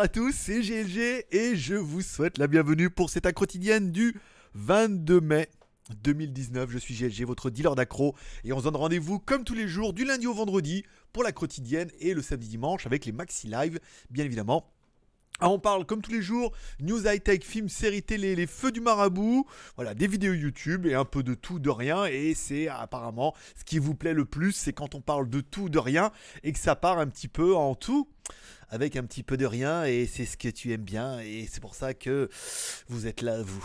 à tous, c'est GLG et je vous souhaite la bienvenue pour cette quotidienne du 22 mai 2019. Je suis GLG, votre dealer d'accro, et on se donne rendez-vous comme tous les jours du lundi au vendredi pour la quotidienne et le samedi dimanche avec les maxi live, bien évidemment. Ah, on parle comme tous les jours, news high-tech, films, séries télé, les feux du marabout, voilà, des vidéos YouTube et un peu de tout, de rien. Et c'est apparemment ce qui vous plaît le plus, c'est quand on parle de tout, de rien et que ça part un petit peu en tout avec un petit peu de rien. Et c'est ce que tu aimes bien et c'est pour ça que vous êtes là, vous.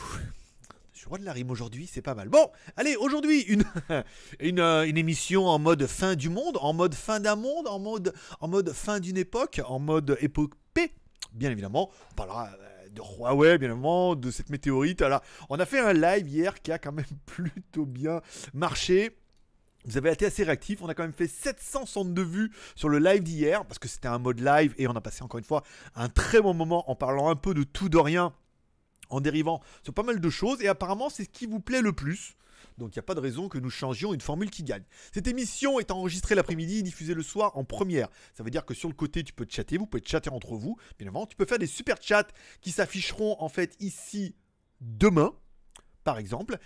Je suis roi de la rime aujourd'hui, c'est pas mal. Bon, allez, aujourd'hui, une, euh, une, émission en mode fin du monde, en mode fin d'un monde, en mode, en mode fin d'une époque, en mode époque P Bien évidemment, on parlera euh, de Huawei, bien évidemment, de cette météorite. Alors, on a fait un live hier qui a quand même plutôt bien marché. Vous avez été assez réactif, on a quand même fait 762 vues sur le live d'hier, parce que c'était un mode live et on a passé encore une fois un très bon moment en parlant un peu de tout, de rien, en dérivant sur pas mal de choses, et apparemment c'est ce qui vous plaît le plus. Donc il n'y a pas de raison que nous changions une formule qui gagne. Cette émission est enregistrée l'après-midi diffusée le soir en première. Ça veut dire que sur le côté, tu peux chatter, vous pouvez chatter entre vous. Bien avant tu peux faire des super chats qui s'afficheront en fait ici demain, par exemple.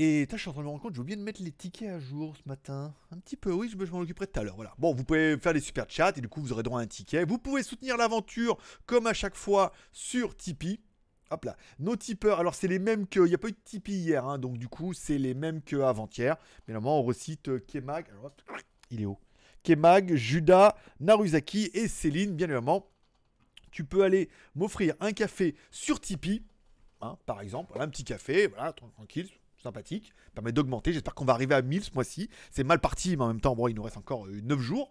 Et je suis en train de me rendre compte, j'ai oublié de mettre les tickets à jour ce matin. Un petit peu, oui, je m'en occuperai tout à l'heure. Voilà. Bon, vous pouvez faire des super chats et du coup, vous aurez droit à un ticket. Vous pouvez soutenir l'aventure comme à chaque fois sur Tipeee. Hop là, nos tipeurs, alors c'est les mêmes que, il n'y a pas eu de Tipeee hier, hein, donc du coup c'est les mêmes qu'avant-hier. Mais normalement on recite euh, Kemag, alors, il est haut. Kemag, Judas, Naruzaki et Céline, bien évidemment. Tu peux aller m'offrir un café sur Tipeee, hein, par exemple, voilà, un petit café, voilà, tranquille, sympathique, permet d'augmenter, j'espère qu'on va arriver à 1000 ce mois-ci. C'est mal parti, mais en même temps, bon, il nous reste encore 9 euh, jours.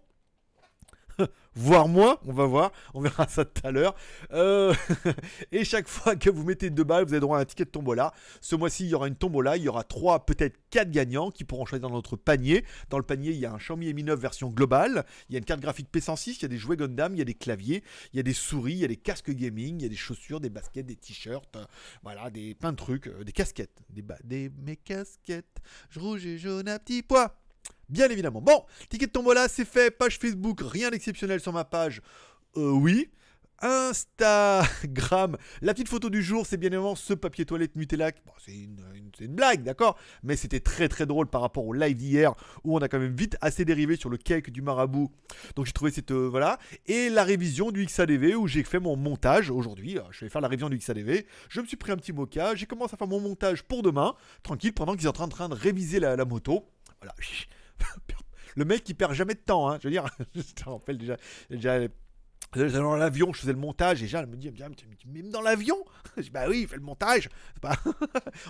voire moins, on va voir, on verra ça tout à l'heure. Euh, et chaque fois que vous mettez deux balles, vous avez droit à un ticket de tombola. Ce mois-ci, il y aura une tombola, il y aura trois, peut-être quatre gagnants qui pourront choisir dans notre panier. Dans le panier, il y a un Xiaomi Mi 9 version globale, il y a une carte graphique P106, il y a des jouets Gundam, il y a des claviers, il y a des souris, il y a des casques gaming, il y a des chaussures, des baskets, des t-shirts, euh, voilà, des plein de trucs, euh, des casquettes, des, des mes casquettes, rouge et jaune à petit pois bien évidemment. Bon, ticket de tombola, c'est fait. Page Facebook, rien d'exceptionnel sur ma page. Euh, oui. Instagram. La petite photo du jour, c'est bien évidemment ce papier toilette Nutella. Bon, c'est une, blague, d'accord Mais c'était très très drôle par rapport au live d'hier où on a quand même vite assez dérivé sur le cake du marabout. Donc j'ai trouvé cette. Euh, voilà. Et la révision du XADV où j'ai fait mon montage aujourd'hui. Euh, je vais faire la révision du XADV. Je me suis pris un petit mocha. J'ai commencé à faire mon montage pour demain. Tranquille, pendant qu'ils sont en train de réviser la, moto. Voilà. le mec qui perd jamais de temps, hein. je veux dire, je te rappelle déjà, dans l'avion, je faisais le montage, et elle me dit, même dans l'avion bah oui, il fait le montage,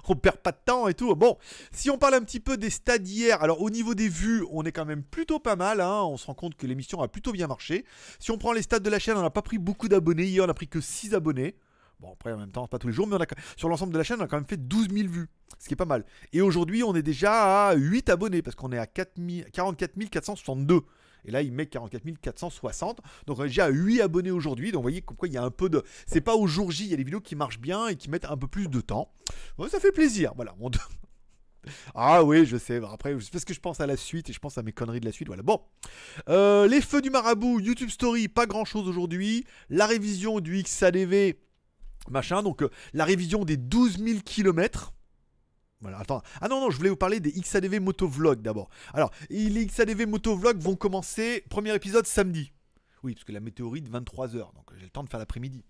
on perd pas de temps et tout. Bon, si on parle un petit peu des stades hier, alors au niveau des vues, on est quand même plutôt pas mal, hein. on se rend compte que l'émission a plutôt bien marché. Si on prend les stades de la chaîne, on n'a pas pris beaucoup d'abonnés, hier on a pris que 6 abonnés. Bon, après, en même temps, pas tous les jours, mais sur l'ensemble de la chaîne, on a quand même fait 12 000 vues, ce qui est pas mal. Et aujourd'hui, on est déjà à 8 abonnés, parce qu'on est à 4 44 462. Et là, il met 44 460. Donc, on est déjà à 8 abonnés aujourd'hui. Donc, vous voyez, pourquoi il y a un peu de. C'est pas au jour J, il y a des vidéos qui marchent bien et qui mettent un peu plus de temps. Bon, ça fait plaisir. Voilà, Ah oui, je sais. Après, parce que je pense à la suite et je pense à mes conneries de la suite. Voilà. Bon. Euh, les feux du marabout, YouTube Story, pas grand chose aujourd'hui. La révision du XADV, Machin, donc euh, la révision des 12 000 km. Voilà, attends. Ah non, non, je voulais vous parler des XADV Motovlog d'abord. Alors, les XADV Motovlog vont commencer, premier épisode samedi. Oui, parce que la météorite, 23h, donc j'ai le temps de faire l'après-midi.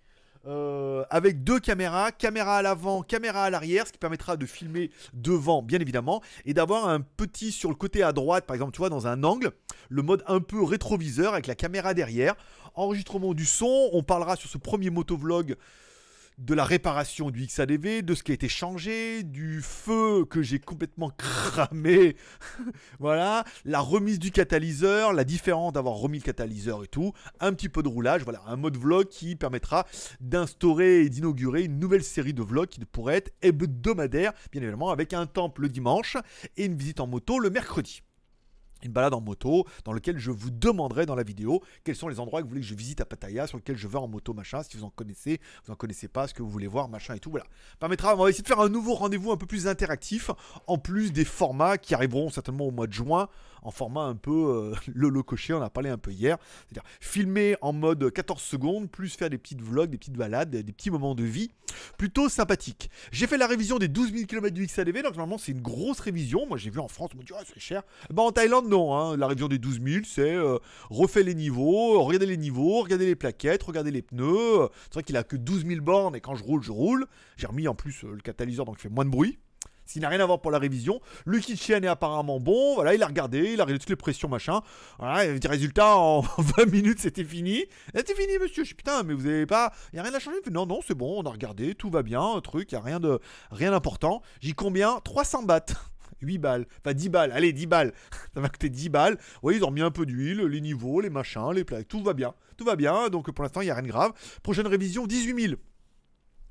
Euh, avec deux caméras, caméra à l'avant, caméra à l'arrière, ce qui permettra de filmer devant, bien évidemment, et d'avoir un petit sur le côté à droite, par exemple, tu vois, dans un angle, le mode un peu rétroviseur avec la caméra derrière. Enregistrement du son, on parlera sur ce premier motovlog de la réparation du XADV, de ce qui a été changé, du feu que j'ai complètement cramé, voilà, la remise du catalyseur, la différence d'avoir remis le catalyseur et tout, un petit peu de roulage, voilà, un mode vlog qui permettra d'instaurer et d'inaugurer une nouvelle série de vlogs qui pourrait être hebdomadaire, bien évidemment, avec un temple le dimanche et une visite en moto le mercredi une balade en moto dans laquelle je vous demanderai dans la vidéo quels sont les endroits que vous voulez que je visite à Pattaya, sur lesquels je vais en moto, machin, si vous en connaissez, vous en connaissez pas, ce que vous voulez voir, machin et tout, voilà. Permettra, on va essayer de faire un nouveau rendez-vous un peu plus interactif, en plus des formats qui arriveront certainement au mois de juin, en format un peu euh, le on a parlé un peu hier. C'est-à-dire filmer en mode 14 secondes, plus faire des petites vlogs, des petites balades, des petits moments de vie. Plutôt sympathique. J'ai fait la révision des 12 000 km du XADV, donc normalement c'est une grosse révision. Moi j'ai vu en France, on m'a dit, ah, c'est cher. Bah en Thaïlande, non. Hein. La révision des 12 000, c'est euh, refait les niveaux, regardez les niveaux, regardez les plaquettes, regardez les pneus. C'est vrai qu'il a que 12 000 bornes et quand je roule, je roule. J'ai remis en plus euh, le catalyseur, donc il fait moins de bruit. S'il n'a rien à voir pour la révision. Le Kitchen est apparemment bon, voilà, il a regardé, il a regardé toutes les pressions, machin. Voilà, résultat résultats en 20 minutes, c'était fini. C'était fini, monsieur, je suis putain, mais vous avez pas. Il n'y a rien à changer. Non, non, c'est bon, on a regardé, tout va bien, un truc, il n'y a rien de rien d'important. J'y combien 300 bahts. 8 balles, enfin 10 balles, allez 10 balles, ça m'a coûté 10 balles, oui ils ont mis un peu d'huile, les niveaux, les machins, les plaques, tout va bien, tout va bien, donc pour l'instant il n'y a rien de grave. Prochaine révision 18 000,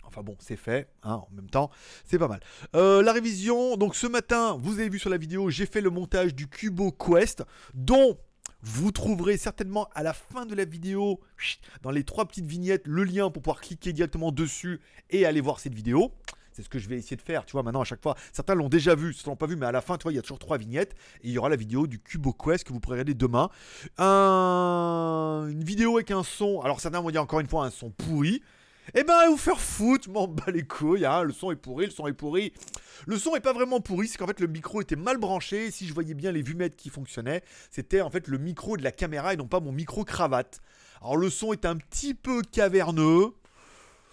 Enfin bon, c'est fait, hein, en même temps, c'est pas mal. Euh, la révision, donc ce matin, vous avez vu sur la vidéo, j'ai fait le montage du Cubo Quest, dont vous trouverez certainement à la fin de la vidéo, dans les trois petites vignettes, le lien pour pouvoir cliquer directement dessus et aller voir cette vidéo. C'est ce que je vais essayer de faire, tu vois, maintenant à chaque fois. Certains l'ont déjà vu, certains l'ont pas vu, mais à la fin, tu vois, il y a toujours trois vignettes. Et il y aura la vidéo du Cubo Quest que vous pourrez regarder demain. Une vidéo avec un son. Alors certains vont dire encore une fois un son pourri. Eh ben, vous faire foutre, m'en bats les couilles, hein. le son est pourri, le son est pourri. Le son est pas vraiment pourri, c'est qu'en fait le micro était mal branché, si je voyais bien les vumettes qui fonctionnaient, c'était en fait le micro de la caméra et non pas mon micro cravate. Alors le son est un petit peu caverneux,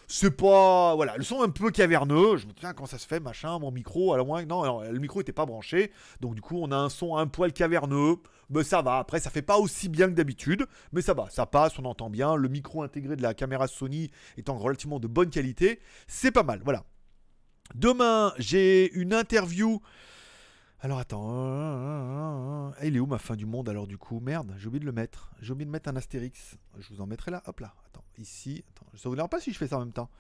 c'est pas. Voilà, le son un peu caverneux. Je me tiens, quand ça se fait, machin, mon micro, à la moins. Non, le micro n'était pas branché. Donc, du coup, on a un son un poil caverneux. Mais ça va. Après, ça fait pas aussi bien que d'habitude. Mais ça va. Ça passe, on entend bien. Le micro intégré de la caméra Sony étant relativement de bonne qualité. C'est pas mal. Voilà. Demain, j'ai une interview alors attends. Hein, hein, hein, il est où ma fin du monde alors du coup Merde, j'ai oublié de le mettre. J'ai oublié de mettre un astérix. Je vous en mettrai là. Hop là. Attends, ici. Attends, je ne pas si je fais ça en même temps.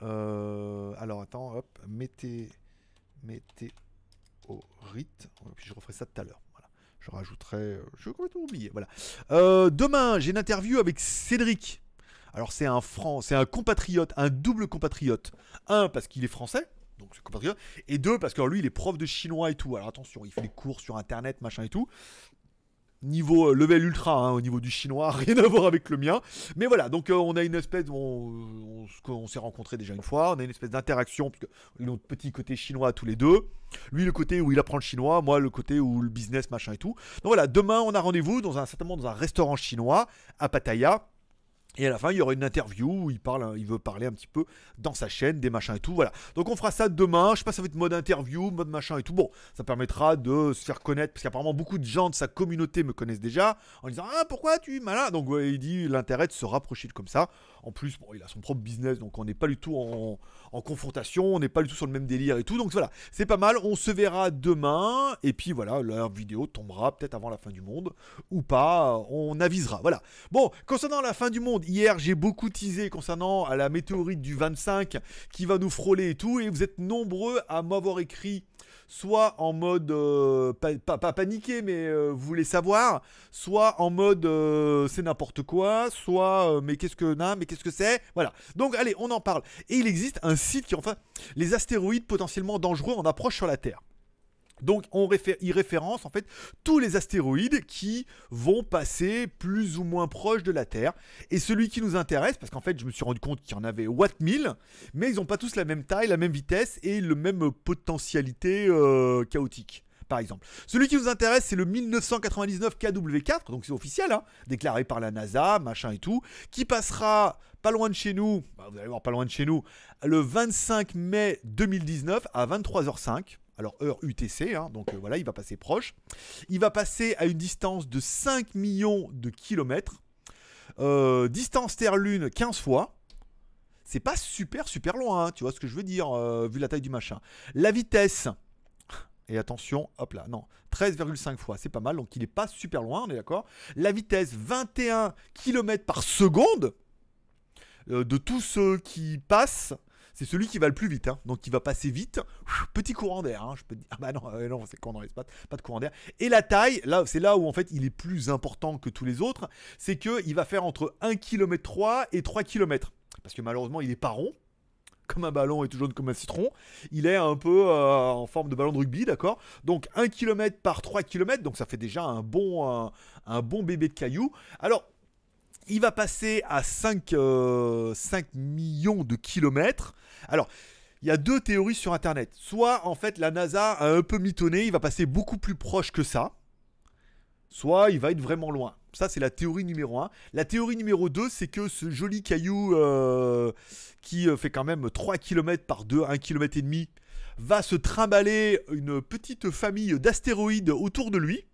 Euh, alors attends, hop. Mettez. Mettez au rite. Je referai ça tout à l'heure. Voilà. Je rajouterai. Euh, je vais complètement oublier. Voilà. Euh, demain, j'ai une interview avec Cédric. Alors c'est un franc, c'est un compatriote, un double compatriote. Un parce qu'il est français, donc Et deux, parce que lui, il est prof de chinois et tout. Alors attention, il fait des cours sur internet, machin et tout. Niveau euh, level ultra, hein, au niveau du chinois, rien à voir avec le mien. Mais voilà, donc euh, on a une espèce, on, s'est rencontré déjà une fois, on a une espèce d'interaction, puisque notre petit côté chinois tous les deux. Lui, le côté où il apprend le chinois, moi, le côté où le business, machin et tout. Donc voilà, demain, on a rendez-vous dans un, certainement dans un restaurant chinois à Pattaya et à la fin, il y aura une interview où il, parle, il veut parler un petit peu dans sa chaîne, des machins et tout. Voilà. Donc on fera ça demain. Je sais pas si ça va être mode interview, mode machin et tout. Bon, ça permettra de se faire connaître, parce qu'apparemment beaucoup de gens de sa communauté me connaissent déjà, en disant Ah, pourquoi tu malin Donc il dit l'intérêt de se rapprocher de comme ça. En plus, bon, il a son propre business, donc on n'est pas du tout en, confrontation, on n'est pas du tout sur le même délire et tout. Donc voilà, c'est pas mal. On se verra demain. Et puis voilà, la vidéo tombera peut-être avant la fin du monde ou pas. On avisera. Voilà. Bon, concernant la fin du monde, hier j'ai beaucoup teasé concernant la météorite du 25 qui va nous frôler et tout. Et vous êtes nombreux à m'avoir écrit soit en mode euh, pas, paniqué, mais euh, vous voulez savoir, soit en mode euh, c'est n'importe quoi, soit mais qu'est-ce que mais qu'est-ce que c'est, voilà. Donc allez, on en parle. Et il existe un site qui enfin les astéroïdes potentiellement dangereux en approche sur la Terre. Donc on y référence en fait tous les astéroïdes qui vont passer plus ou moins proche de la Terre. Et celui qui nous intéresse, parce qu'en fait je me suis rendu compte qu'il y en avait watt 1000, mais ils n'ont pas tous la même taille, la même vitesse et le même potentialité euh, chaotique. Par exemple. Celui qui nous intéresse, c'est le 1999 KW4, donc c'est officiel, hein, déclaré par la NASA, machin et tout, qui passera pas loin de chez nous, bah, vous allez voir pas loin de chez nous, le 25 mai 2019 à 23h05 alors heure UTC, hein, donc euh, voilà, il va passer proche. Il va passer à une distance de 5 millions de kilomètres. Euh, distance Terre-Lune 15 fois. C'est pas super super loin, hein, tu vois ce que je veux dire, euh, vu la taille du machin. La vitesse, et attention, hop là, non, 13,5 fois, c'est pas mal, donc il n'est pas super loin, on est d'accord. La vitesse, 21 km par seconde de tous ceux qui passent c'est celui qui va le plus vite. Hein. Donc il va passer vite. Petit courant d'air. Hein. Je peux dire, ah bah non, euh, non c'est con dans pas de courant d'air. Et la taille, là, c'est là où en fait il est plus important que tous les autres, c'est qu'il va faire entre 1 km 3 et 3 km. Parce que malheureusement, il est pas rond, comme un ballon et tout jaune comme un citron. Il est un peu euh, en forme de ballon de rugby, d'accord Donc 1 km par 3 km, donc ça fait déjà un bon, bon bébé de cailloux. Alors, il va passer à 5, euh, millions de kilomètres. Alors, il y a deux théories sur Internet. Soit, en fait, la NASA a un peu mitonné, il va passer beaucoup plus proche que ça. Soit, il va être vraiment loin. Ça, c'est la théorie numéro 1. La théorie numéro 2, c'est que ce joli caillou euh, qui euh, fait quand même 3 km par 2, 1 km et demi, va se trimballer une petite famille d'astéroïdes autour de lui,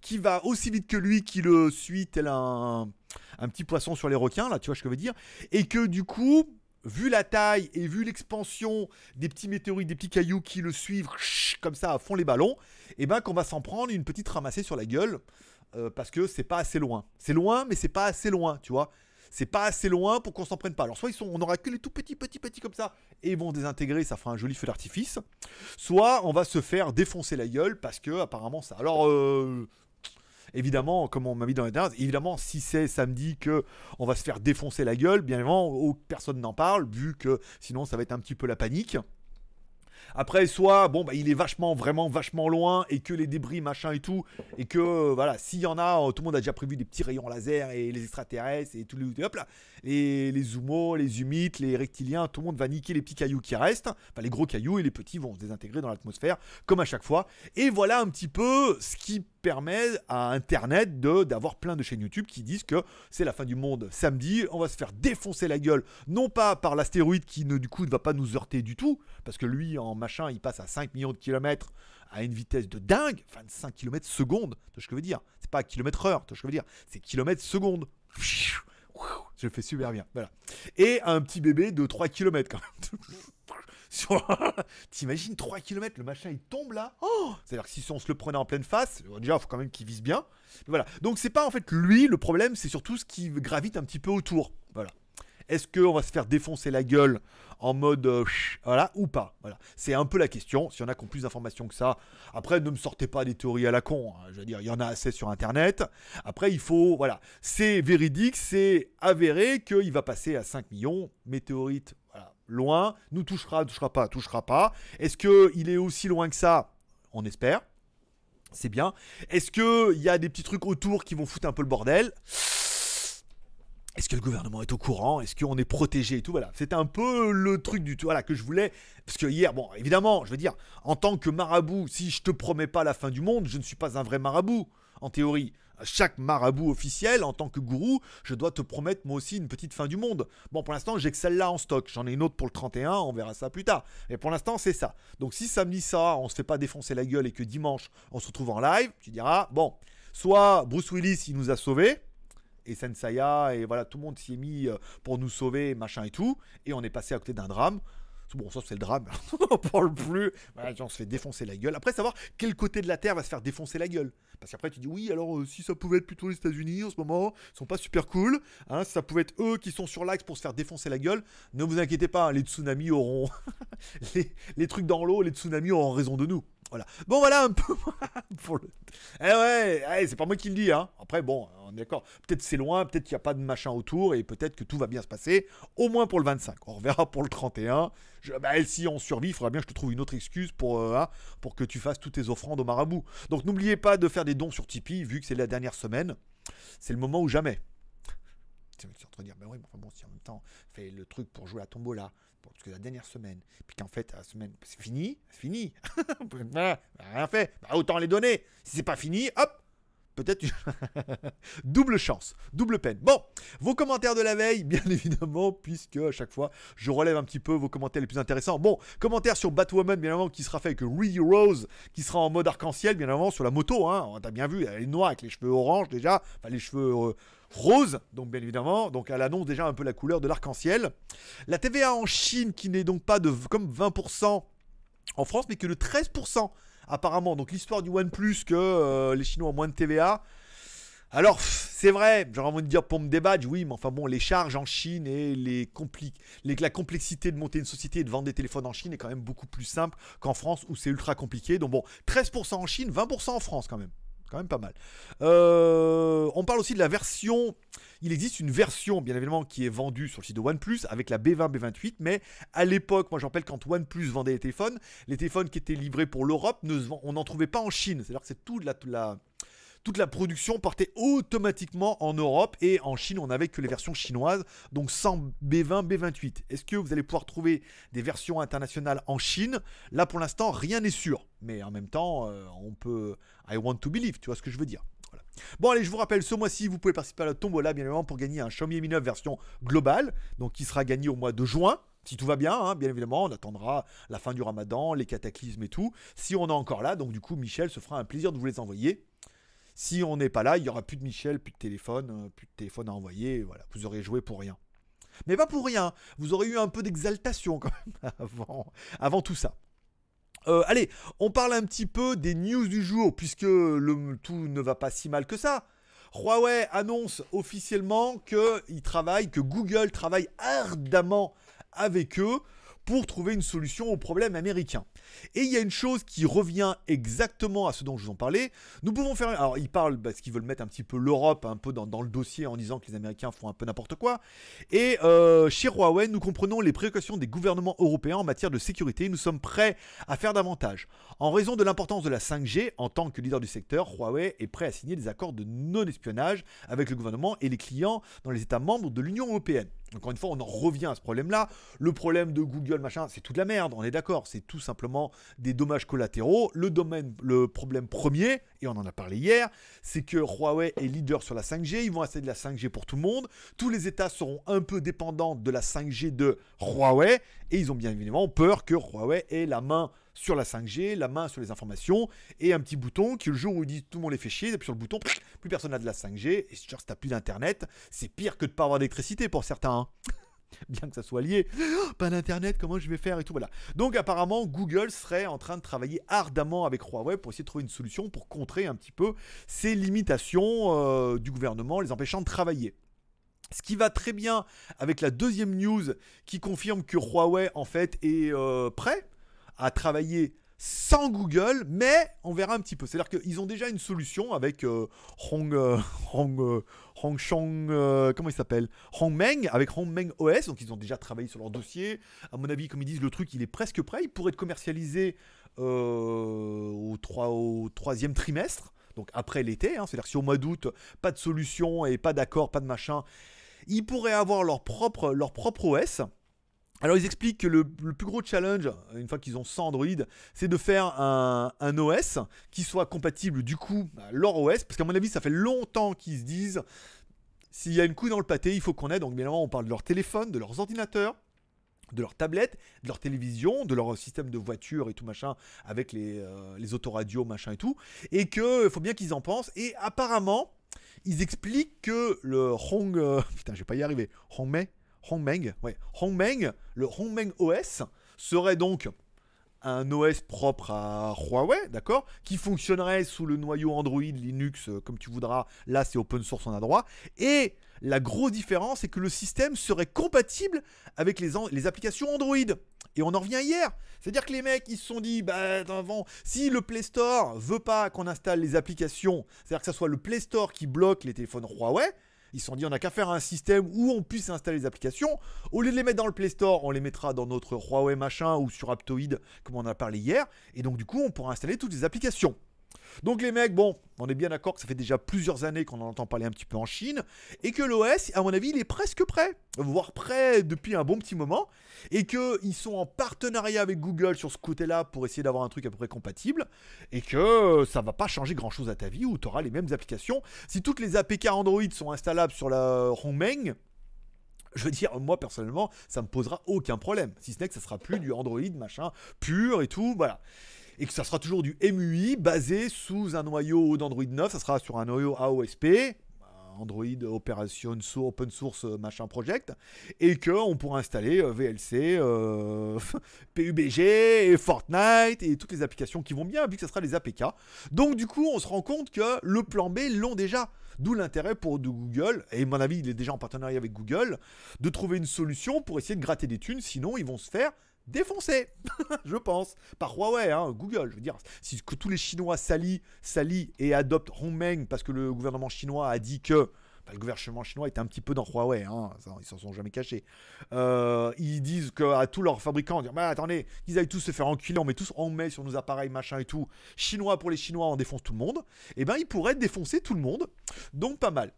qui va aussi vite que lui, qui le suit tel un un petit poisson sur les requins, là, tu vois ce que je veux dire, et que du coup, vu la taille et vu l'expansion des petits météorites, des petits cailloux qui le suivent comme ça à fond les ballons, et eh ben qu'on va s'en prendre une petite ramassée sur la gueule euh, parce que c'est pas assez loin. C'est loin, mais c'est pas assez loin, tu vois. C'est pas assez loin pour qu'on s'en prenne pas. Alors soit ils sont, on aura que les tout petits, petits, petits comme ça et ils vont désintégrer, ça fera un joli feu d'artifice. Soit on va se faire défoncer la gueule parce que apparemment ça. Alors euh, Évidemment, comme on m'a mis dans les dernières, évidemment, si c'est samedi que on va se faire défoncer la gueule, bien évidemment, oh, personne n'en parle, vu que sinon ça va être un petit peu la panique. Après, soit bon, bah, il est vachement, vraiment, vachement loin et que les débris, machin et tout, et que euh, voilà, s'il y en a, euh, tout le monde a déjà prévu des petits rayons laser et les extraterrestres et tout les hop là, et les zoomos, les humites, les reptiliens, tout le monde va niquer les petits cailloux qui restent, enfin les gros cailloux et les petits vont se désintégrer dans l'atmosphère comme à chaque fois. Et voilà un petit peu ce qui permet à Internet de, d'avoir plein de chaînes YouTube qui disent que c'est la fin du monde samedi, on va se faire défoncer la gueule, non pas par l'astéroïde qui ne, du coup ne va pas nous heurter du tout, parce que lui en machin il passe à 5 millions de kilomètres à une vitesse de dingue, enfin, 25 km seconde, tu ce que je veux dire, c'est pas kilomètre heure, tu ce que je veux dire, c'est kilomètre seconde. Je fais super bien, voilà. Et un petit bébé de 3 km quand même. T'imagines 3 km, le machin il tombe là. Oh C'est-à-dire que si on se le prenait en pleine face, déjà il faut quand même qu'il vise bien. Voilà. Donc c'est pas en fait lui le problème, c'est surtout ce qui gravite un petit peu autour. Voilà. Est-ce qu'on va se faire défoncer la gueule en mode euh, voilà ou pas Voilà, c'est un peu la question. Si on en a qui ont plus d'informations que ça, après ne me sortez pas des théories à la con. Hein. Je veux dire, il y en a assez sur Internet. Après, il faut voilà, c'est véridique, c'est avéré qu'il va passer à 5 millions météorites loin, nous touchera, touchera pas, touchera pas. Est-ce qu'il est aussi loin que ça On espère. C'est bien. Est-ce qu'il y a des petits trucs autour qui vont foutre un peu le bordel est-ce que le gouvernement est au courant Est-ce qu'on est protégé et tout Voilà, c'était un peu le truc du tout, voilà, que je voulais. Parce que hier, bon, évidemment, je veux dire, en tant que marabout, si je te promets pas la fin du monde, je ne suis pas un vrai marabout, en théorie chaque marabout officiel, en tant que gourou, je dois te promettre moi aussi une petite fin du monde. Bon, pour l'instant, j'ai que celle-là en stock. J'en ai une autre pour le 31, on verra ça plus tard. Mais pour l'instant, c'est ça. Donc si samedi, ça, on se fait pas défoncer la gueule et que dimanche, on se retrouve en live, tu diras, bon, soit Bruce Willis, il nous a sauvés, et Sensaya, et voilà, tout le monde s'y est mis euh, pour nous sauver, machin et tout, et on est passé à côté d'un drame. Bon, ça c'est le drame, on n'en parle plus. Bah, on se fait défoncer la gueule. Après, savoir quel côté de la Terre va se faire défoncer la gueule. Parce qu'après, tu dis oui, alors euh, si ça pouvait être plutôt les États-Unis en ce moment, ils sont pas super cool. Hein, si ça pouvait être eux qui sont sur l'axe pour se faire défoncer la gueule, ne vous inquiétez pas, hein, les tsunamis auront. les, les trucs dans l'eau, les tsunamis auront raison de nous. Voilà. Bon, voilà un peu pour le. Eh ouais, eh, c'est pas moi qui le dis, hein. Après, bon, on est d'accord. Peut-être c'est loin, peut-être qu'il n'y a pas de machin autour et peut-être que tout va bien se passer. Au moins pour le 25. On reverra pour le 31. Bah, si on survit, il faudra bien que je te trouve une autre excuse pour, euh, hein, pour que tu fasses toutes tes offrandes au marabout. Donc n'oubliez pas de faire des dons sur Tipeee, vu que c'est la dernière semaine. C'est le moment ou jamais dire ben Mais oui, bon, si en même temps, fait le truc pour jouer à Tombola, pour, parce que la dernière semaine, puis qu'en fait, la semaine, c'est fini, c'est fini. rien fait, bah, autant les donner. Si c'est pas fini, hop, peut-être double chance, double peine. Bon, vos commentaires de la veille, bien évidemment, puisque à chaque fois, je relève un petit peu vos commentaires les plus intéressants. Bon, commentaire sur Batwoman, bien évidemment, qui sera fait avec Re-Rose, qui sera en mode arc-en-ciel, bien évidemment, sur la moto, hein, on t'a bien vu, elle est noire avec les cheveux orange déjà, enfin les cheveux... Euh, rose, donc bien évidemment, donc elle annonce déjà un peu la couleur de l'arc-en-ciel. La TVA en Chine qui n'est donc pas de comme 20% en France, mais que de 13% apparemment. Donc l'histoire du OnePlus que euh, les Chinois ont moins de TVA. Alors, c'est vrai, j'aurais envie de dire pour me débattre oui, mais enfin bon, les charges en Chine et les, la complexité de monter une société et de vendre des téléphones en Chine est quand même beaucoup plus simple qu'en France où c'est ultra compliqué. Donc bon, 13% en Chine, 20% en France quand même quand même pas mal. Euh, on parle aussi de la version. Il existe une version, bien évidemment, qui est vendue sur le site de OnePlus avec la B20, B28, mais à l'époque, moi j'en rappelle quand OnePlus vendait les téléphones, les téléphones qui étaient livrés pour l'Europe, on n'en trouvait pas en Chine. C'est-à-dire que c'est tout de de la toute la production portait automatiquement en Europe et en Chine, on n'avait que les versions chinoises, donc sans B20, B28. Est-ce que vous allez pouvoir trouver des versions internationales en Chine Là, pour l'instant, rien n'est sûr. Mais en même temps, euh, on peut... I want to believe, tu vois ce que je veux dire. Bon allez, je vous rappelle, ce mois-ci, vous pouvez participer à la tombola, bien évidemment, pour gagner un Xiaomi Mi 9 version globale, donc qui sera gagné au mois de juin. Si tout va bien, hein, bien évidemment, on attendra la fin du ramadan, les cataclysmes et tout. Si on est encore là, donc du coup, Michel se fera un plaisir de vous les envoyer. Si on n'est pas là, il n'y aura plus de Michel, plus de téléphone, euh, plus de téléphone à envoyer. Voilà, vous aurez joué pour rien. Mais pas pour rien. Vous aurez eu un peu d'exaltation quand même avant, tout ça. Euh, allez, on parle un petit peu des news du jour, puisque le, tout ne va pas si mal que ça. Huawei annonce officiellement que travaille, que Google travaille ardemment avec eux pour trouver une solution au problème américain. Et il y a une chose qui revient exactement à ce dont je vous en parlais. Nous pouvons faire. Alors, ils parlent parce qu'ils veulent mettre un petit peu l'Europe un peu dans, le dossier en disant que les Américains font un peu n'importe quoi. Et euh, chez Huawei, nous comprenons les préoccupations des gouvernements européens en matière de sécurité. Nous sommes prêts à faire davantage. En raison de l'importance de la 5G, en tant que leader du secteur, Huawei est prêt à signer des accords de non-espionnage avec le gouvernement et les clients dans les États membres de l'Union européenne. Encore une fois, on en revient à ce problème-là. Le problème de Google, machin, c'est toute la merde, on est d'accord. C'est tout simplement des dommages collatéraux. Le problème premier, et on en a parlé hier, c'est que Huawei est leader sur la 5G. Ils vont essayer de la 5G pour tout le monde. Tous les États seront un peu dépendants de la 5G de Huawei. Et ils ont bien évidemment peur que Huawei ait la main sur la 5G, la main sur les informations et un petit bouton qui, le jour où ils disent tout le monde les fait chier, puis sur le bouton, plus personne n'a de la 5G. Et genre, tu n'as plus d'internet, c'est pire que de ne pas avoir d'électricité pour certains. Hein. bien que ça soit lié. Oh, pas d'internet, comment je vais faire et tout, voilà. Donc apparemment, Google serait en train de travailler ardemment avec Huawei pour essayer de trouver une solution pour contrer un petit peu ces limitations euh, du gouvernement, les empêchant de travailler. Ce qui va très bien avec la deuxième news qui confirme que Huawei en fait est euh, prêt à travailler sans Google, mais on verra un petit peu. C'est-à-dire qu'ils ont déjà une solution avec euh, Hong, euh, Hong, euh, Hong comment il s'appelle Hong Meng, avec Hong Meng OS. Donc ils ont déjà travaillé sur leur dossier. À mon avis, comme ils disent, le truc, il est presque prêt. Il pourrait être commercialisé au, 3, au troisième trimestre, donc après l'été. Hein. C'est-à-dire si au mois d'août, pas de solution et pas d'accord, pas de machin, ils pourraient avoir leur propre, leur propre OS. Alors ils expliquent que le, plus gros challenge, une fois qu'ils ont 100 Android, c'est de faire un, OS qui soit compatible du coup à leur OS, parce qu'à mon avis ça fait longtemps qu'ils se disent, s'il y a une couille dans le pâté, il faut qu'on ait, donc bien évidemment on parle de leur téléphone, de leurs ordinateurs, de leurs tablettes, de leur télévision, de leur système de voiture et tout machin, avec les, euh, autoradios machin et tout, et qu'il faut bien qu'ils en pensent, et apparemment... Ils expliquent que le Hong... Euh, putain, je vais pas y arriver. Mei Hongmeng, ouais, Hongmeng, le Hongmeng OS serait donc un OS propre à Huawei, d'accord, qui fonctionnerait sous le noyau Android, Linux, euh, comme tu voudras. Là, c'est open source, on a droit. Et la grosse différence, c'est que le système serait compatible avec les, applications Android. Et on en revient hier. C'est-à-dire que les mecs, ils se sont dit, bah, avant, si le Play Store veut pas qu'on installe les applications, c'est-à-dire que ce soit le Play Store qui bloque les téléphones Huawei, ils se sont dit, on n'a qu'à faire un système où on puisse installer les applications. Au lieu de les mettre dans le Play Store, on les mettra dans notre Huawei machin ou sur Aptoid, comme on a parlé hier. Et donc, du coup, on pourra installer toutes les applications. Donc les mecs, bon, on est bien d'accord que ça fait déjà plusieurs années qu'on en entend parler un petit peu en Chine, et que l'OS, à mon avis, il est presque prêt, voire prêt depuis un bon petit moment, et qu'ils sont en partenariat avec Google sur ce côté-là pour essayer d'avoir un truc à peu près compatible, et que ça va pas changer grand-chose à ta vie, où tu auras les mêmes applications. Si toutes les APK Android sont installables sur la Hongmeng, je veux dire, moi personnellement, ça me posera aucun problème. Si ce n'est que ça sera plus du Android, machin, pur et tout, voilà et que ça sera toujours du MUI basé sous un noyau d'Android 9, ça sera sur un noyau AOSP, Android Operation Open Source euh, machin project, et que pourra installer euh, VLC, euh, PUBG, Fortnite et toutes les applications qui vont bien, vu que ça sera les APK. Donc du coup, on se rend compte que le plan B l'ont déjà. D'où l'intérêt pour de Google, et à mon avis, il est déjà en partenariat avec Google, de trouver une solution pour essayer de gratter des thunes, sinon ils vont se faire défoncé, je pense, par Huawei, hein, Google. Je veux dire, si tous les Chinois s'allient, s'allient et adoptent Hongmeng parce que le gouvernement chinois a dit que le gouvernement chinois était un petit peu dans Huawei, hein, ils s'en sont jamais cachés. Euh, ils disent que à tous leurs fabricants, dire, mais attendez, qu'ils aillent tous se faire enculer, on met tous on met sur nos appareils, machin et tout. Chinois pour les Chinois, on défonce tout le monde. Et eh ben, ils pourraient défoncer tout le monde, donc pas mal.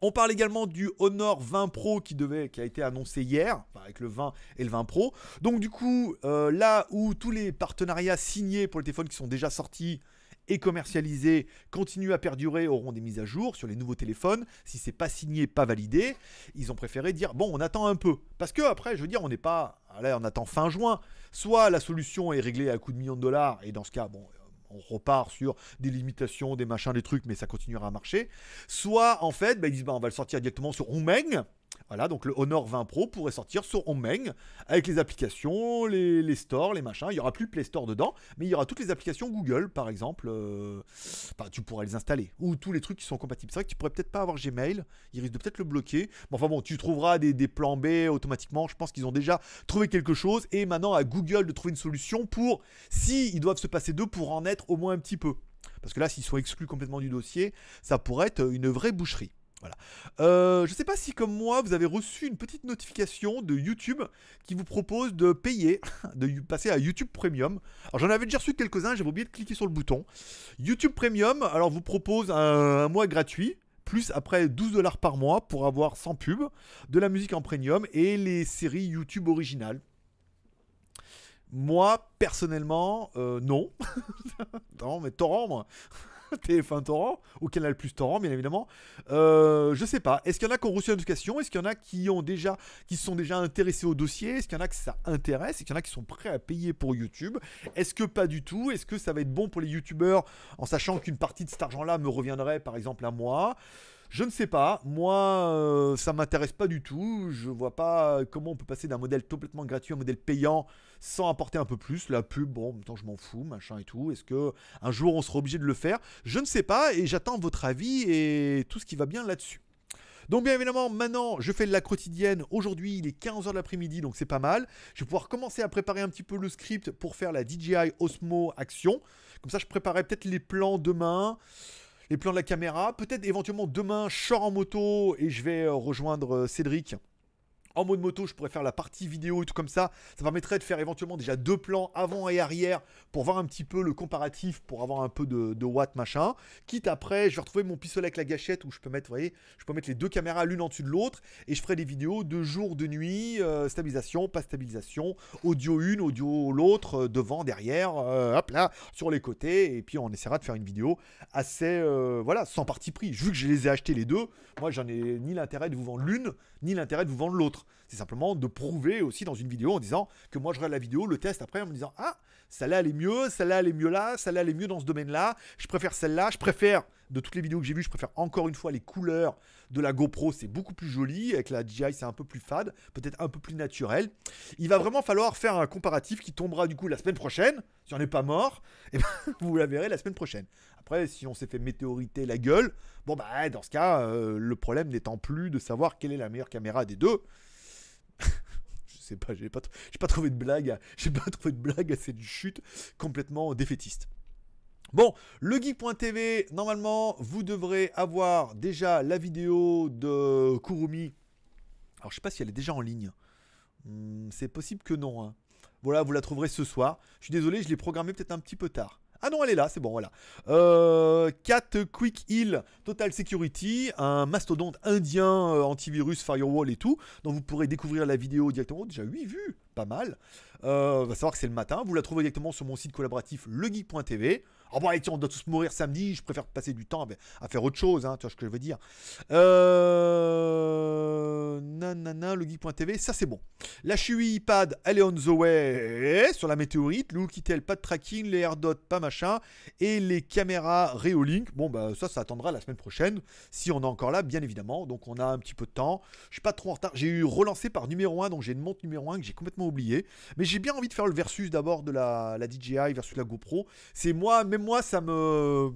On parle également du Honor 20 Pro qui, devait, qui a été annoncé hier, avec le 20 et le 20 Pro. Donc du coup, euh, là où tous les partenariats signés pour les téléphones qui sont déjà sortis et commercialisés continuent à perdurer, auront des mises à jour sur les nouveaux téléphones. Si c'est pas signé, pas validé, ils ont préféré dire bon, on attend un peu. Parce que après, je veux dire, on n'est pas là, on attend fin juin. Soit la solution est réglée à coup de millions de dollars, et dans ce cas, bon, on repart sur des limitations, des machins, des trucs, mais ça continuera à marcher. Soit, en fait, ben, ils disent, ben, on va le sortir directement sur Hongmeng, voilà, donc le Honor 20 Pro pourrait sortir sur main avec les applications, les, stores, les machins. Il n'y aura plus Play Store dedans, mais il y aura toutes les applications Google, par exemple. Euh, tu pourrais les installer ou tous les trucs qui sont compatibles. C'est vrai que tu pourrais peut-être pas avoir Gmail. Ils risquent de peut-être le bloquer. Mais enfin bon, tu trouveras des, des plans B automatiquement. Je pense qu'ils ont déjà trouvé quelque chose et maintenant à Google de trouver une solution pour si ils doivent se passer d'eux pour en être au moins un petit peu. Parce que là, s'ils sont exclus complètement du dossier, ça pourrait être une vraie boucherie. Voilà. Euh, je ne sais pas si, comme moi, vous avez reçu une petite notification de YouTube qui vous propose de payer, de passer à YouTube Premium. Alors, j'en avais déjà reçu quelques-uns, j'avais oublié de cliquer sur le bouton. YouTube Premium, alors, vous propose un, mois gratuit, plus après 12 dollars par mois pour avoir 100 pubs, de la musique en premium et les séries YouTube originales. Moi, personnellement, euh, non. non, mais torrent, moi. TF1 Torrent, ou Canal Plus Torrent, bien évidemment. Euh, je sais pas. Est-ce qu'il y en a qui ont reçu une notification Est-ce qu'il y en a qui ont déjà, qui sont déjà intéressés au dossier Est-ce qu'il y en a que ça intéresse Est-ce qu'il y en a qui sont prêts à payer pour YouTube Est-ce que pas du tout Est-ce que ça va être bon pour les YouTubeurs en sachant qu'une partie de cet argent-là me reviendrait, par exemple, à moi je ne sais pas, moi euh, ça m'intéresse pas du tout, je vois pas comment on peut passer d'un modèle complètement gratuit à un modèle payant sans apporter un peu plus. La pub, bon, en même temps, je m'en fous, machin et tout. Est-ce que un jour on sera obligé de le faire Je ne sais pas et j'attends votre avis et tout ce qui va bien là-dessus. Donc bien évidemment, maintenant, je fais de la quotidienne. Aujourd'hui, il est 15h de l'après-midi, donc c'est pas mal. Je vais pouvoir commencer à préparer un petit peu le script pour faire la DJI Osmo Action. Comme ça, je préparerai peut-être les plans demain, les plans de la caméra. Peut-être éventuellement demain, je en moto et je vais euh, rejoindre euh, Cédric en mode moto, je pourrais faire la partie vidéo et tout comme ça. Ça permettrait de faire éventuellement déjà deux plans avant et arrière pour voir un petit peu le comparatif, pour avoir un peu de, de machin. Quitte après, je vais retrouver mon pistolet avec la gâchette où je peux mettre, vous voyez, je peux mettre les deux caméras l'une en dessus de l'autre et je ferai des vidéos de jour, de nuit, euh, stabilisation, pas stabilisation, audio une, audio l'autre, euh, devant, derrière, euh, hop là, sur les côtés et puis on essaiera de faire une vidéo assez, voilà, sans parti pris. Vu que je les ai achetés les deux, moi j'en ai ni l'intérêt de vous vendre l'une ni l'intérêt de vous vendre l'autre. C'est simplement de prouver aussi dans une vidéo en disant que moi je regarde la vidéo, le test après en me disant Ah, celle-là elle est mieux, celle-là elle est mieux là, celle-là elle est mieux dans ce domaine-là, je préfère celle-là, je préfère, de toutes les vidéos que j'ai vues, je préfère encore une fois les couleurs de la GoPro, c'est beaucoup plus joli, avec la DJI c'est un peu plus fade, peut-être un peu plus naturel. Il va vraiment falloir faire un comparatif qui tombera du coup la semaine prochaine, si on n'est pas mort, et eh ben, vous la verrez la semaine prochaine. Après, si on s'est fait météoriter la gueule, bon bah dans ce cas, euh, le problème n'étant plus de savoir quelle est la meilleure caméra des deux. pas, j'ai pas, trouvé de blague, j'ai pas trouvé de blague à cette chute complètement défaitiste. Bon, le TV. normalement, vous devrez avoir déjà la vidéo de Kurumi. Alors, je sais pas si elle est déjà en ligne. Hmm, c'est possible que non. Hein. Voilà, vous la trouverez ce soir. Je suis désolé, je l'ai programmée peut-être un petit peu tard. Ah non, elle est là, c'est bon, voilà. Euh, 4 Quick Heal Total Security, un mastodonte indien euh, antivirus, firewall et tout. dont vous pourrez découvrir la vidéo directement. Déjà 8 vues, pas mal. Euh, va savoir que c'est le matin. Vous la trouvez directement sur mon site collaboratif legeek.tv. Ah bon, bah, tiens, on doit tous mourir samedi. Je préfère passer du temps à faire autre chose. Hein, tu vois ce que je veux dire. Euh... Nanana, legeek.tv, ça c'est bon. La Chewy iPad, elle est on the way sur la météorite. Le lookitel, pas de tracking. Les AirDots, pas machin. Et les caméras Reolink. Bon, bah ça, ça attendra la semaine prochaine. Si on est encore là, bien évidemment. Donc on a un petit peu de temps. Je suis pas trop en retard. J'ai eu relancé par numéro 1. Donc j'ai une montre numéro 1 que j'ai complètement oublié. Mais j'ai bien envie de faire le versus d'abord de la, DJI versus la GoPro. C'est moi, même moi, ça me.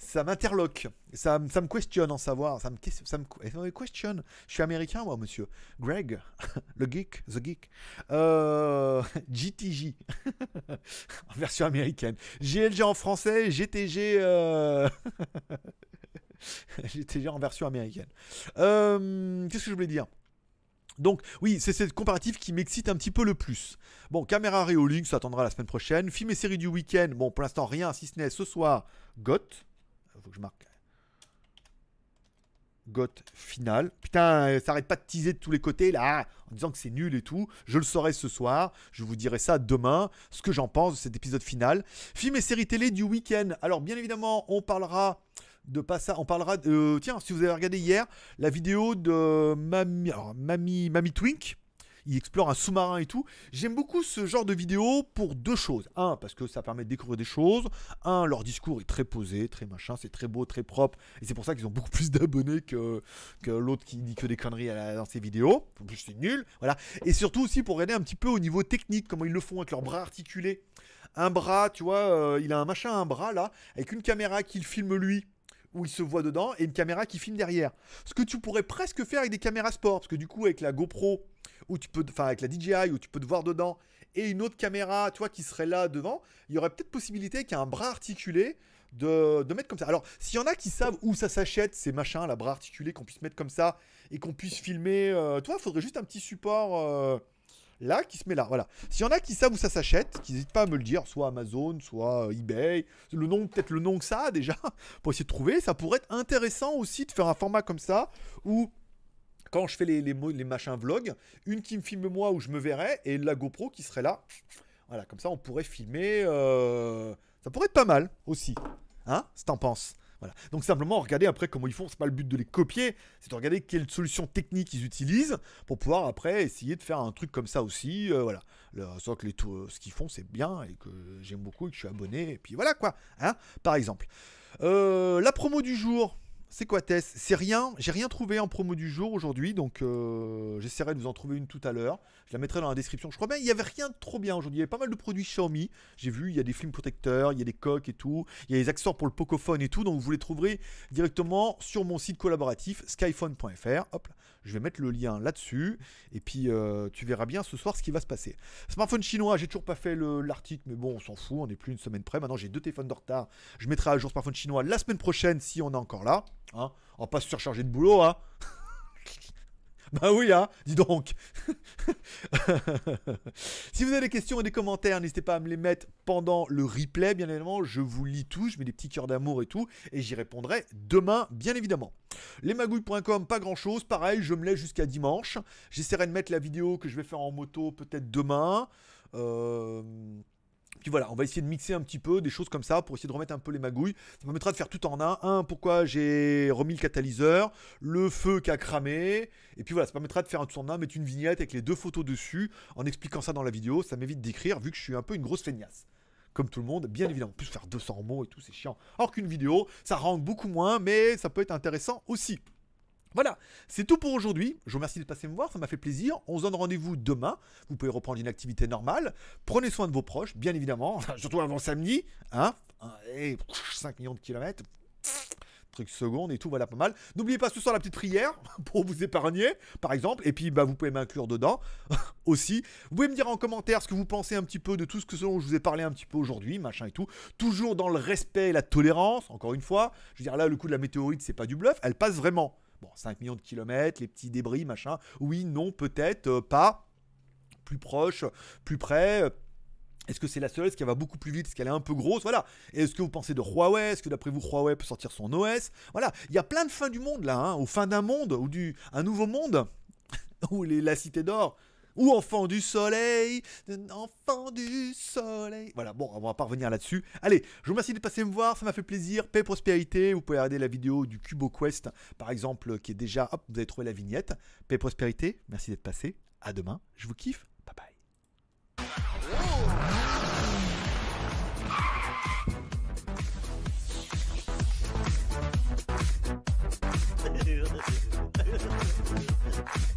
Ça m'interloque, ça, ça, me questionne en savoir, ça me, eh, ça me questionne. Je suis américain, moi, monsieur. Greg, le geek, the geek. Euh, en version américaine. GLG en français, GTG. GTG euh, en version américaine. Euh, qu'est-ce que je voulais dire donc oui, c'est cette comparatif qui m'excite un petit peu le plus. Bon, caméra Réolink, ça attendra la semaine prochaine. Film et série du week-end, bon pour l'instant rien, si ce n'est ce soir, got euh, Faut que je marque. GOT final. Putain, euh, ça arrête pas de teaser de tous les côtés là, en disant que c'est nul et tout. Je le saurai ce soir, je vous dirai ça demain, ce que j'en pense de cet épisode final. Film et séries télé du week-end. Alors bien évidemment, on parlera de ça On parlera. de... Euh, tiens, si vous avez regardé hier la vidéo de Mamie, Mamie, Twink, il explore un sous-marin et tout. J'aime beaucoup ce genre de vidéo pour deux choses. Un, parce que ça permet de découvrir des choses. Un, leur discours est très posé, très machin, c'est très beau, très propre. Et c'est pour ça qu'ils ont beaucoup plus d'abonnés que, que l'autre qui dit que des conneries dans ses vidéos. En plus, c'est nul. Voilà. Et surtout aussi pour regarder un petit peu au niveau technique, comment ils le font avec leurs bras articulés. Un bras, tu vois, euh, il a un machin, un bras là, avec une caméra qu'il filme lui où il se voit dedans et une caméra qui filme derrière. Ce que tu pourrais presque faire avec des caméras sport, parce que du coup avec la GoPro, où tu peux, enfin avec la DJI où tu peux te voir dedans, et une autre caméra, toi qui serait là devant, il y aurait peut-être possibilité qu'il y un bras articulé de, mettre comme ça. Alors, s'il y en a qui savent où ça s'achète, ces machins, la bras articulé qu'on puisse mettre comme ça et qu'on puisse filmer, euh, toi, il faudrait juste un petit support. Euh, là qui se met là. Voilà. S'il y en a qui savent où ça s'achète, qui n'hésitent pas à me le dire, soit Amazon, soit euh, eBay, le nom, peut-être le nom que ça a déjà, pour essayer de trouver. Ça pourrait être intéressant aussi de faire un format comme ça où quand je fais les, les, machins vlogs, une qui me filme moi où je me verrais et la GoPro qui serait là. Voilà, comme ça on pourrait filmer. Euh, ça pourrait être pas mal aussi. Hein Si t'en penses. Donc simplement regarder après comment ils font, c'est pas le but de les copier, c'est de regarder quelles solutions techniques ils utilisent pour pouvoir après essayer de faire un truc comme ça aussi. Euh, voilà. que euh, ce qu'ils font c'est bien et que j'aime beaucoup et que je suis abonné et puis voilà quoi. Hein par exemple. Euh, la promo du jour c'est quoi Tess C'est rien, j'ai rien trouvé en promo du jour aujourd'hui, donc euh, j'essaierai de vous en trouver une tout à l'heure. Je la mettrai dans la description. Je crois bien il n'y avait rien de trop bien aujourd'hui. Il y avait pas mal de produits Xiaomi. J'ai vu, il y a des films protecteurs, il y a des coques et tout, il y a des accessoires pour le Pocophone et tout, donc vous les trouverez directement sur mon site collaboratif skyphone.fr. Hop, je vais mettre le lien là-dessus et puis euh, tu verras bien ce soir ce qui va se passer. Smartphone chinois, j'ai toujours pas fait l'article, mais bon, on s'en fout, on n'est plus une semaine près. Maintenant j'ai deux téléphones de retard. Je mettrai à jour smartphone chinois la semaine prochaine si on est encore là. En hein, On va pas surcharger de boulot, hein Bah oui, hein Dis donc Si vous avez des questions et des commentaires, n'hésitez pas à me les mettre pendant le replay, bien évidemment. Je vous lis tout, je mets des petits cœurs d'amour et tout, et j'y répondrai demain, bien évidemment. Lesmagouilles.com, pas grand chose. Pareil, je me laisse jusqu'à dimanche. J'essaierai de mettre la vidéo que je vais faire en moto peut-être demain. Euh... Puis voilà, on va essayer de mixer un petit peu des choses comme ça pour essayer de remettre un peu les magouilles. Ça me permettra de faire tout en un. Un, pourquoi j'ai remis le catalyseur, le feu qui a cramé. Et puis voilà, ça permettra de faire un tout en un, mettre une vignette avec les deux photos dessus en expliquant ça dans la vidéo. Ça m'évite d'écrire vu que je suis un peu une grosse feignasse. Comme tout le monde, bien évidemment. En plus, faire 200 mots et tout, c'est chiant. Or qu'une vidéo, ça rend beaucoup moins, mais ça peut être intéressant aussi. Voilà, c'est tout pour aujourd'hui. Je vous remercie de passer me voir, ça m'a fait plaisir. On se donne rendez-vous demain. Vous pouvez reprendre une activité normale. Prenez soin de vos proches, bien évidemment, surtout avant samedi. Hein et 5 millions de kilomètres. Truc seconde et tout, voilà pas mal. N'oubliez pas ce soir la petite prière pour vous épargner, par exemple. Et puis, bah, vous pouvez m'inclure dedans aussi. Vous pouvez me dire en commentaire ce que vous pensez un petit peu de tout ce que je vous ai parlé un petit peu aujourd'hui, machin et tout. Toujours dans le respect et la tolérance, encore une fois. Je veux dire, là, le coup de la météorite, c'est pas du bluff, elle passe vraiment. Bon, 5 millions de kilomètres, les petits débris, machin. Oui, non, peut-être, euh, pas. Plus proche, plus près. Est-ce que c'est la seule Est-ce qu'elle va beaucoup plus vite Est-ce qu'elle est un peu grosse Voilà. Est-ce que vous pensez de Huawei Est-ce que d'après vous Huawei peut sortir son OS Voilà. Il y a plein de fins du monde là, hein, fin d'un monde ou du un nouveau monde où la cité d'or ou Enfant du Soleil, Enfant du Soleil. Voilà, bon, on va pas revenir là-dessus. Allez, je vous remercie de passer me voir, ça m'a fait plaisir. Paix, prospérité. Vous pouvez regarder la vidéo du Cubo Quest, par exemple, qui est déjà, hop, vous avez trouvé la vignette. Paix, prospérité. Merci d'être passé. À demain. Je vous kiffe. Bye bye.